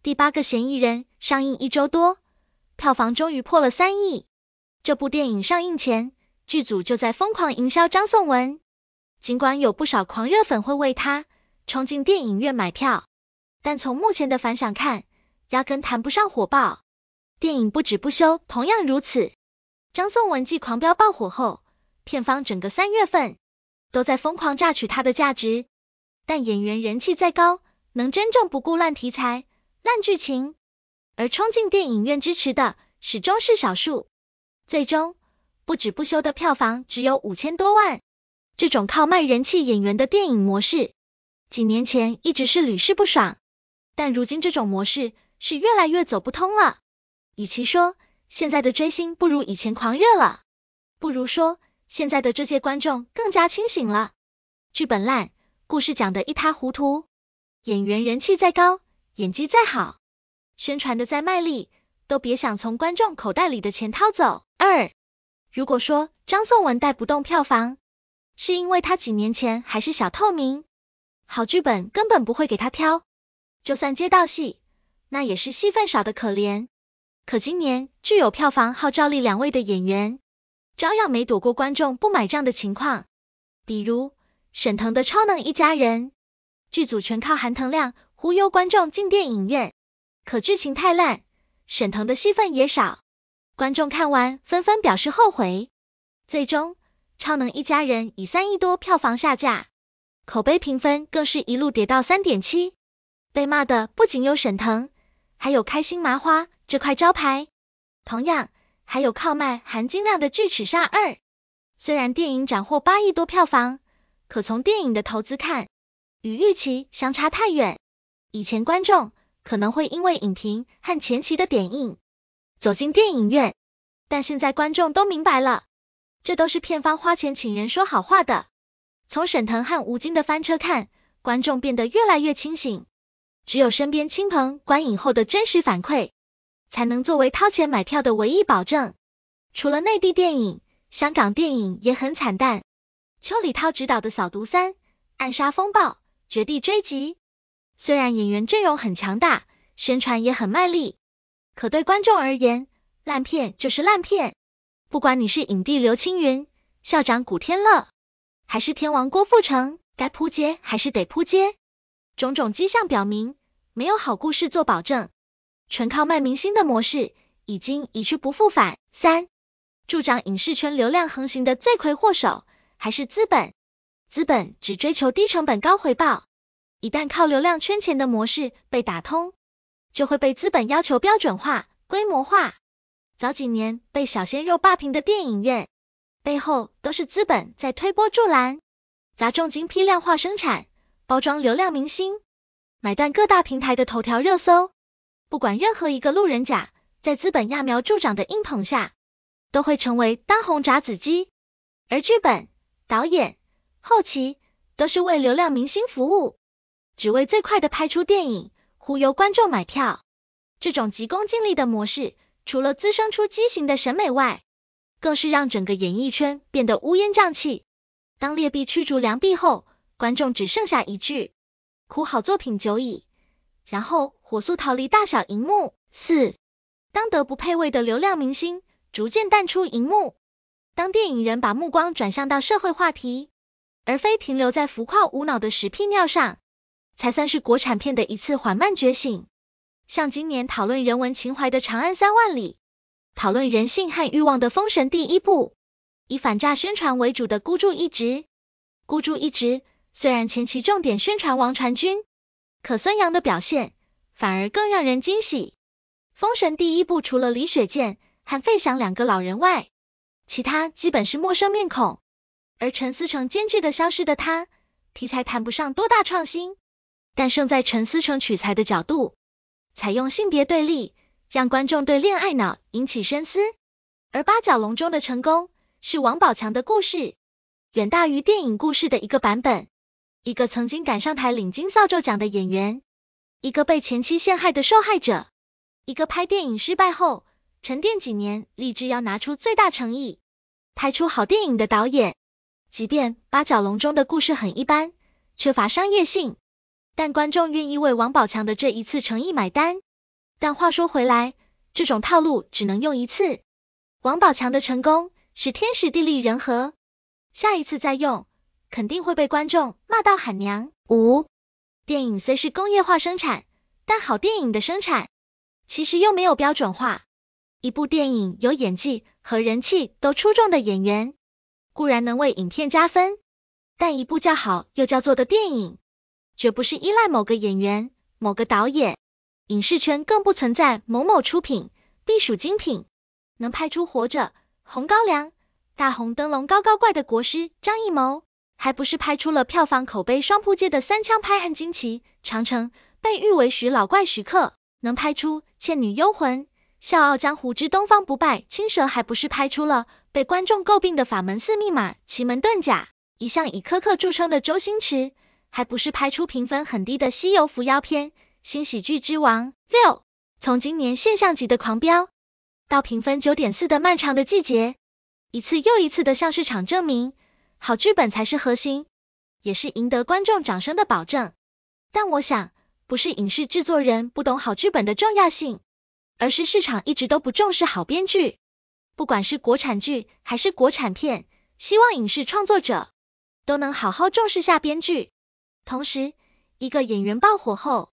第八个嫌疑人上映一周多，票房终于破了三亿。这部电影上映前，剧组就在疯狂营销张颂文。尽管有不少狂热粉会为他冲进电影院买票，但从目前的反响看，压根谈不上火爆。电影不止不休，同样如此。张颂文继狂飙爆火后，片方整个三月份都在疯狂榨取他的价值。但演员人气再高，能真正不顾烂题材？烂剧情，而冲进电影院支持的始终是少数。最终，不止不休的票房只有五千多万。这种靠卖人气演员的电影模式，几年前一直是屡试不爽，但如今这种模式是越来越走不通了。与其说现在的追星不如以前狂热了，不如说现在的这些观众更加清醒了。剧本烂，故事讲得一塌糊涂，演员人气再高。演技再好，宣传的再卖力，都别想从观众口袋里的钱掏走。二，如果说张颂文带不动票房，是因为他几年前还是小透明，好剧本根本不会给他挑，就算接到戏，那也是戏份少的可怜。可今年具有票房号召力两位的演员，照样没躲过观众不买账的情况。比如沈腾的《超能一家人》，剧组全靠韩腾亮。忽悠观众进电影院，可剧情太烂，沈腾的戏份也少，观众看完纷纷表示后悔。最终，《超能一家人》以三亿多票房下架，口碑评分更是一路跌到三点七。被骂的不仅有沈腾，还有开心麻花这块招牌，同样还有靠卖含金量的《巨齿鲨二》。虽然电影斩获八亿多票房，可从电影的投资看，与预期相差太远。以前观众可能会因为影评和前期的点映走进电影院，但现在观众都明白了，这都是片方花钱请人说好话的。从沈腾和吴京的翻车看，观众变得越来越清醒，只有身边亲朋观影后的真实反馈，才能作为掏钱买票的唯一保证。除了内地电影，香港电影也很惨淡。邱礼涛执导的《扫毒三》《暗杀风暴》《绝地追击》。虽然演员阵容很强大，宣传也很卖力，可对观众而言，烂片就是烂片。不管你是影帝刘青云、校长古天乐，还是天王郭富城，该扑街还是得扑街。种种迹象表明，没有好故事做保证，纯靠卖明星的模式已经一去不复返。三，助长影视圈流量横行的罪魁祸首还是资本。资本只追求低成本高回报。一旦靠流量圈钱的模式被打通，就会被资本要求标准化、规模化。早几年被小鲜肉霸屏的电影院，背后都是资本在推波助澜，砸重金、批量化生产，包装流量明星，买断各大平台的头条热搜。不管任何一个路人甲，在资本揠苗助长的硬捧下，都会成为当红炸子鸡。而剧本、导演、后期，都是为流量明星服务。只为最快的拍出电影，忽悠观众买票。这种急功近利的模式，除了滋生出畸形的审美外，更是让整个演艺圈变得乌烟瘴气。当劣币驱逐良币后，观众只剩下一句：苦好作品久矣，然后火速逃离大小荧幕。四，当德不配位的流量明星逐渐淡出荧幕，当电影人把目光转向到社会话题，而非停留在浮夸无脑的屎屁尿上。才算是国产片的一次缓慢觉醒。像今年讨论人文情怀的《长安三万里》，讨论人性和欲望的《封神第一部》，以反诈宣传为主的《孤注一掷》。《孤注一掷》虽然前期重点宣传王传君，可孙杨的表现反而更让人惊喜。《封神第一部》除了李雪健和费翔两个老人外，其他基本是陌生面孔。而陈思诚监制的《消失的他》，题材谈不上多大创新。但胜在陈思诚取材的角度，采用性别对立，让观众对恋爱脑引起深思。而《八角笼中》的成功是王宝强的故事远大于电影故事的一个版本。一个曾经赶上台领金扫帚奖的演员，一个被前妻陷害的受害者，一个拍电影失败后沉淀几年，立志要拿出最大诚意拍出好电影的导演。即便《八角笼中》的故事很一般，缺乏商业性。但观众愿意为王宝强的这一次诚意买单。但话说回来，这种套路只能用一次。王宝强的成功是天时地利人和，下一次再用，肯定会被观众骂到喊娘。五电影虽是工业化生产，但好电影的生产其实又没有标准化。一部电影有演技和人气都出众的演员，固然能为影片加分，但一部叫好又叫座的电影。绝不是依赖某个演员、某个导演，影视圈更不存在某某出品必属精品。能拍出《活着》《红高粱》《大红灯笼高高挂》的国师张艺谋，还不是拍出了票房口碑双扑街的《三枪拍案惊奇》《长城》？被誉为徐老怪徐克，能拍出《倩女幽魂》《笑傲江湖之东方不败》《青蛇》，还不是拍出了被观众诟病的《法门寺密码》《奇门遁甲》？一向以苛刻著称的周星驰。还不是拍出评分很低的《西游伏妖篇》，新喜剧之王六，从今年现象级的《狂飙》，到评分九点四的《漫长的季节》，一次又一次的向市场证明，好剧本才是核心，也是赢得观众掌声的保证。但我想，不是影视制作人不懂好剧本的重要性，而是市场一直都不重视好编剧。不管是国产剧还是国产片，希望影视创作者都能好好重视下编剧。同时，一个演员爆火后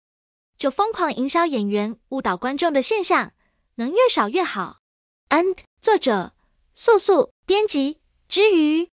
就疯狂营销演员、误导观众的现象，能越少越好。And，作者：素素，编辑：之余。